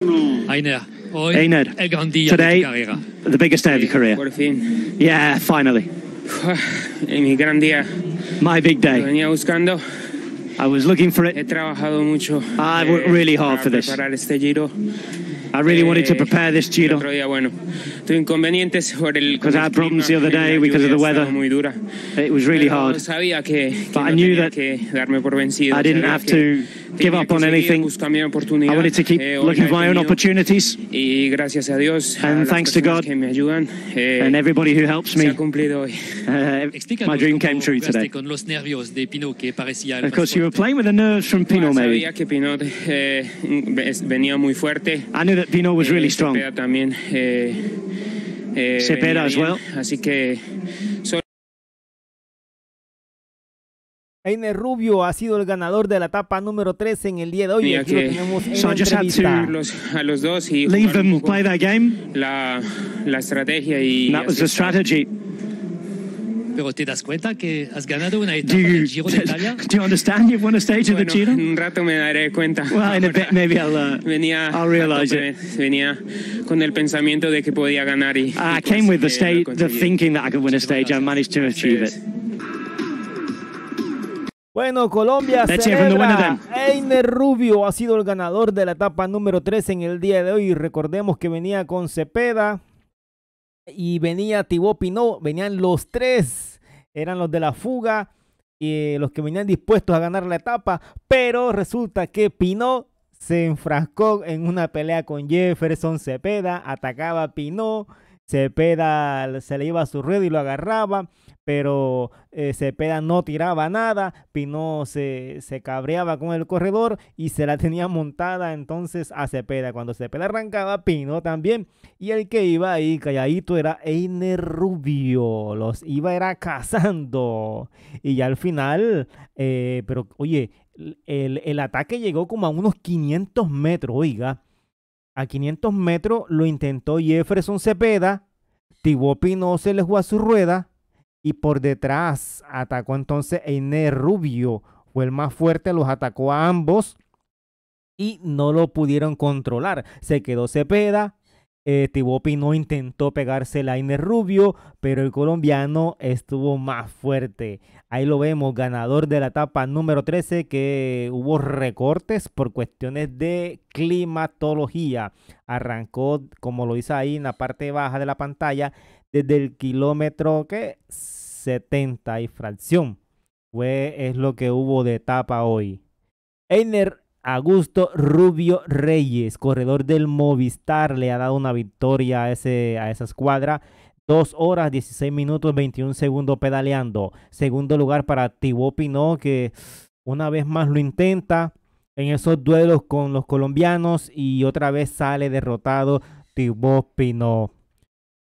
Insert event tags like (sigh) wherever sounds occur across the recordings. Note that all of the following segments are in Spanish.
Einer. Einer. Er Today, the biggest day of your career. Yeah, finally. (sighs) My big day. I was looking for it. I worked eh, really hard for this. I really wanted to eh, prepare this Giro. Because I had problems the other day because of the weather. It was really hard. But I knew that I didn't have to give up on anything. I wanted to keep eh, looking for my own opportunities. And thanks to God eh, and everybody who helps me, uh, my dream came true today. Of course, you were playing with the nerves from ah, Pinot, maybe. Eh, I knew that Pinot was really strong. Cepeda as well. Rubio ha sido el ganador de la etapa número 3 en el día de hoy. y aquí tenemos a los dos y play La, estrategia y... That Pero te das cuenta que has ganado una etapa you, Giro de Italia. (laughs) Do you understand? You've won a stage the Giro. Un rato me daré cuenta. maybe I'll, uh, Venía con el pensamiento de que podía ganar y. Ah, I came pues, with the, eh, thinking that I could win a stage. managed to achieve it. Bueno, Colombia celebra. Pues, Einer Rubio ha sido el ganador de la etapa número 3 en el día de hoy. Recordemos que venía con Cepeda y venía Thibaut Pinot. Venían los tres, eran los de la fuga, y eh, los que venían dispuestos a ganar la etapa. Pero resulta que Pinot se enfrascó en una pelea con Jefferson Cepeda, atacaba a Pinot Cepeda se le iba a su red y lo agarraba, pero Cepeda eh, no tiraba nada, Pino se, cabreaba con el corredor y se la (laughs) tenía montada entonces a Cepeda. Cuando Cepeda arrancaba, Pino también, y el que iba ahí calladito era Einer Rubio, los iba era cazando. Y ya al final, eh, pero oye, el ataque llegó como a unos 500 metros, oiga a 500 metros lo intentó Jefferson Cepeda, Tibo Pino se le jugó a su rueda y por detrás atacó entonces Einer Rubio, fue el más fuerte, los atacó a ambos y no lo pudieron controlar. Se quedó Cepeda, eh, Tibopi no intentó pegarse el Ainer Rubio, pero el colombiano estuvo más fuerte. Ahí lo vemos, ganador de la etapa número 13, que hubo recortes por cuestiones de climatología. Arrancó, como lo dice ahí en la parte baja de la pantalla, desde el kilómetro que 70 y fracción. Fue, es lo que hubo de etapa hoy. Einer Augusto Rubio Reyes, corredor del Movistar, le ha dado una victoria a, ese, a esa escuadra. Dos horas 16 minutos 21 segundos pedaleando. Segundo lugar para Thibaut Pinot, que una vez más lo intenta en esos duelos con los colombianos y otra vez sale derrotado Thibaut Pinot.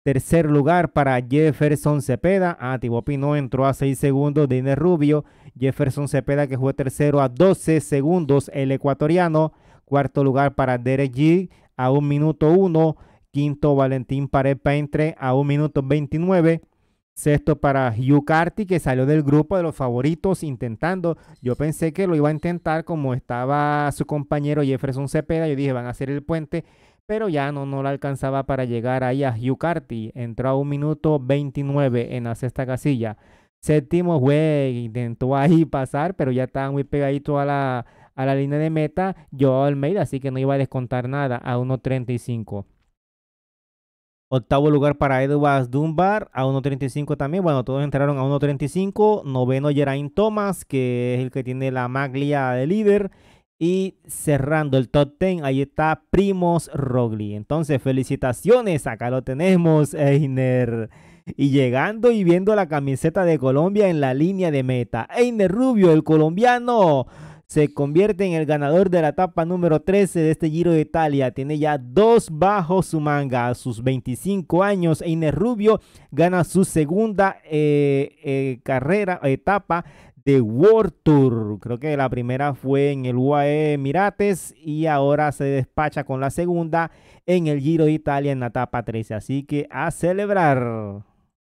Tercer lugar para Jefferson Cepeda. Ah, Pino entró a seis segundos de Rubio. Jefferson Cepeda que fue tercero a 12 segundos el ecuatoriano. Cuarto lugar para Derek G a un minuto 1. Quinto Valentín Pared entre a un minuto 29. Sexto para Hugh Carty, que salió del grupo de los favoritos intentando. Yo pensé que lo iba a intentar como estaba su compañero Jefferson Cepeda. Yo dije, van a hacer el puente pero ya no, no la alcanzaba para llegar ahí a Carty. Entró a un minuto 29 en la sexta casilla. Séptimo fue, intentó ahí (laughs) pasar, pero ya estaba muy pegadito a la, a la línea de meta el Almeida, así que no iba a descontar nada a 1.35. Octavo lugar para Edwards Dunbar a 1.35 también. Bueno, todos entraron a 1.35. Noveno Geraint Thomas, que es el que tiene la maglia de líder. Y cerrando el top 10, ahí está Primos Rogli. Entonces, felicitaciones, acá lo tenemos, Einer. Y llegando y viendo la camiseta de Colombia en la línea de meta. Einer Rubio, el colombiano se convierte en el ganador de la etapa número 13 de este Giro de Italia. Tiene ya dos bajos su manga a sus 25 años. E Rubio gana su segunda eh, eh, carrera, etapa de World Tour. Creo que la primera fue en el UAE Emirates y ahora se despacha con la segunda en el Giro de Italia en la etapa 13. Así que a celebrar.